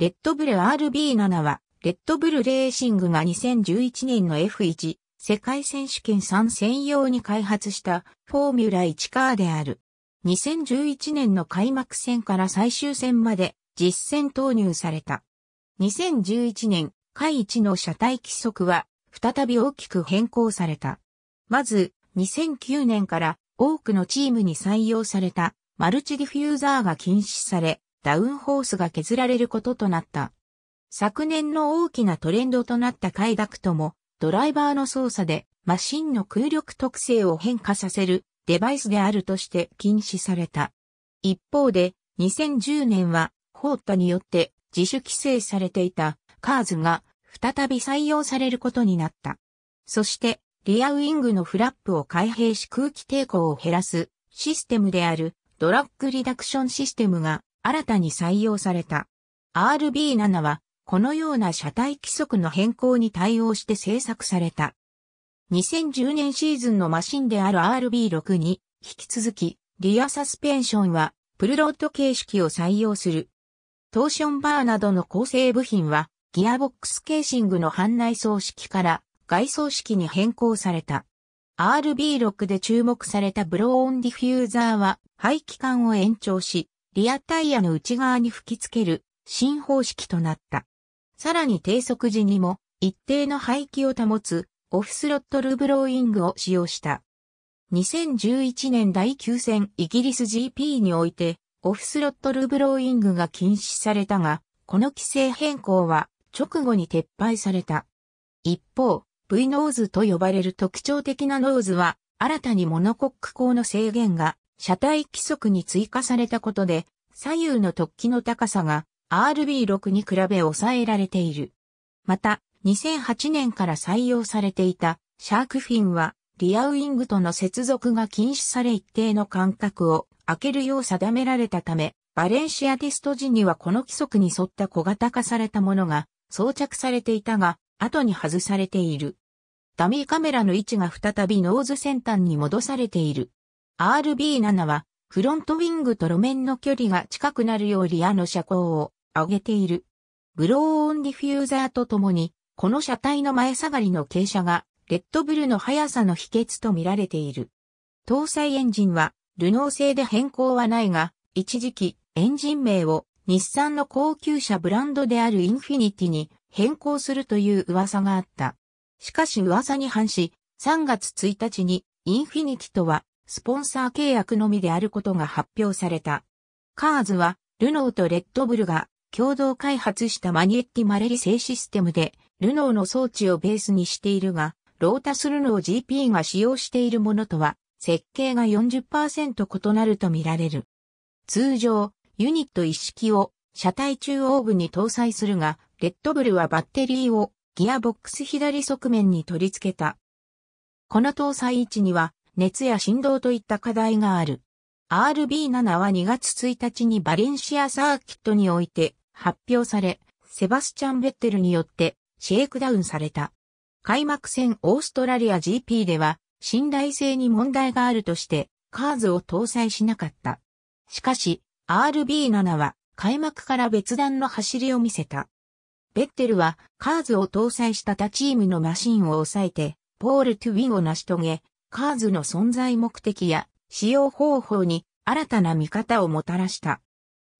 レッドブル RB7 は、レッドブルレーシングが2011年の F1 世界選手権3専用に開発したフォーミュラ1カーである。2011年の開幕戦から最終戦まで実戦投入された。2011年、回1の車体規則は再び大きく変更された。まず、2009年から多くのチームに採用されたマルチディフューザーが禁止され、ダウンホースが削られることとなった。昨年の大きなトレンドとなった快楽とも、ドライバーの操作でマシンの空力特性を変化させるデバイスであるとして禁止された。一方で、2010年は、ホータによって自主規制されていたカーズが再び採用されることになった。そして、リアウィングのフラップを開閉し空気抵抗を減らすシステムであるドラッグリダクションシステムが新たに採用された。RB7 は、このような車体規則の変更に対応して製作された。2010年シーズンのマシンである RB6 に、引き続き、リアサスペンションは、プルロッド形式を採用する。トーションバーなどの構成部品は、ギアボックスケーシングの半内装式から外装式に変更された。RB6 で注目されたブローオンディフューザーは、排気管を延長し、リアタイヤの内側に吹き付ける新方式となった。さらに低速時にも一定の排気を保つオフスロットルブローイングを使用した。2011年第9戦イギリス GP においてオフスロットルブローイングが禁止されたが、この規制変更は直後に撤廃された。一方、V ノーズと呼ばれる特徴的なノーズは新たにモノコック鋼の制限が車体規則に追加されたことで、左右の突起の高さが RB6 に比べ抑えられている。また、2008年から採用されていたシャークフィンは、リアウィングとの接続が禁止され一定の間隔を空けるよう定められたため、バレンシアティスト時にはこの規則に沿った小型化されたものが装着されていたが、後に外されている。ダミーカメラの位置が再びノーズ先端に戻されている。RB7 は、フロントウィングと路面の距離が近くなるようリアの車高を上げている。ブローオンディフューザーとともに、この車体の前下がりの傾斜が、レッドブルの速さの秘訣と見られている。搭載エンジンは、ルノー製で変更はないが、一時期、エンジン名を、日産の高級車ブランドであるインフィニティに変更するという噂があった。しかし噂に反し、3月1日に、インフィニティとは、スポンサー契約のみであることが発表された。カーズは、ルノーとレッドブルが共同開発したマニエッティマレリ製システムで、ルノーの装置をベースにしているが、ロータスルノー GP が使用しているものとは、設計が40%異なるとみられる。通常、ユニット一式を車体中央部に搭載するが、レッドブルはバッテリーをギアボックス左側面に取り付けた。この搭載位置には熱や振動といった課題がある。RB7 は2月1日にバレンシアサーキットにおいて発表され、セバスチャン・ベッテルによってシェイクダウンされた。開幕戦オーストラリア GP では信頼性に問題があるとしてカーズを搭載しなかった。しかし RB7 は開幕から別段の走りを見せた。ベッテルはカーズを搭載した他チームのマシンを抑えてポール・トゥ・ウィンを成し遂げ、カーズの存在目的や使用方法に新たな見方をもたらした。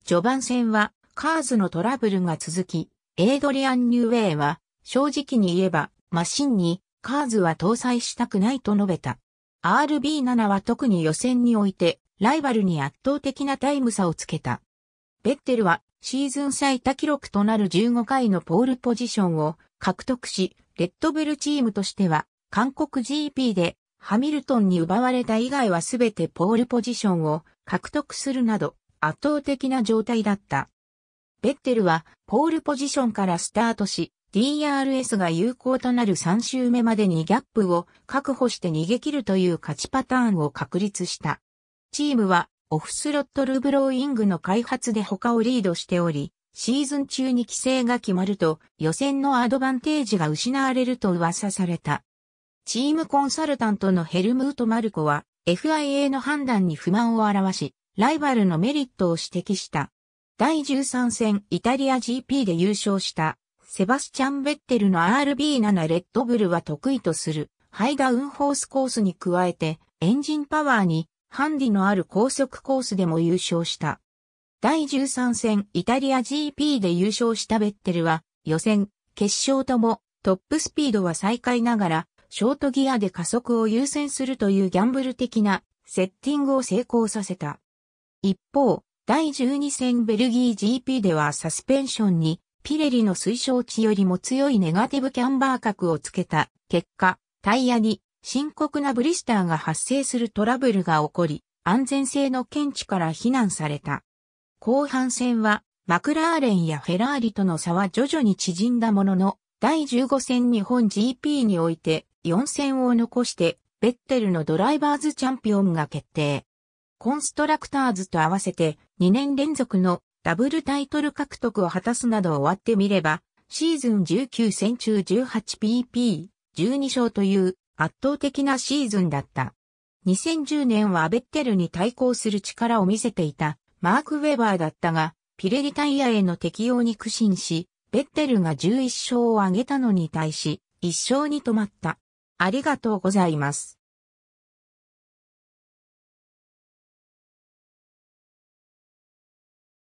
序盤戦はカーズのトラブルが続き、エイドリアン・ニューウェイは正直に言えばマシンにカーズは搭載したくないと述べた。RB7 は特に予選においてライバルに圧倒的なタイム差をつけた。ベッテルはシーズン最多記録となる15回のポールポジションを獲得し、レッドブルチームとしては韓国 GP でハミルトンに奪われた以外はすべてポールポジションを獲得するなど圧倒的な状態だった。ベッテルはポールポジションからスタートし、DRS が有効となる3周目までにギャップを確保して逃げ切るという勝ちパターンを確立した。チームはオフスロットルブローイングの開発で他をリードしており、シーズン中に規制が決まると予選のアドバンテージが失われると噂された。チームコンサルタントのヘルムート・マルコは FIA の判断に不満を表し、ライバルのメリットを指摘した。第13戦イタリア GP で優勝したセバスチャン・ベッテルの RB7 レッドブルは得意とするハイダウンホースコースに加えてエンジンパワーにハンディのある高速コースでも優勝した。第13戦イタリア GP で優勝したベッテルは予選、決勝ともトップスピードは最下位ながらショートギアで加速を優先するというギャンブル的なセッティングを成功させた。一方、第12戦ベルギー GP ではサスペンションにピレリの推奨値よりも強いネガティブキャンバー角をつけた結果、タイヤに深刻なブリスターが発生するトラブルが起こり、安全性の検知から非難された。後半戦はマクラーレンやフェラーリとの差は徐々に縮んだものの、第15戦日本 GP において4戦を残して、ベッテルのドライバーズチャンピオンが決定。コンストラクターズと合わせて2年連続のダブルタイトル獲得を果たすなど終わってみれば、シーズン19戦中 18PP、12勝という圧倒的なシーズンだった。2010年はベッテルに対抗する力を見せていたマーク・ウェバーだったが、ピレリタイヤへの適用に苦心し、ベッテルが11勝を挙げたのに対し、1勝に止まった。ありがとうございます。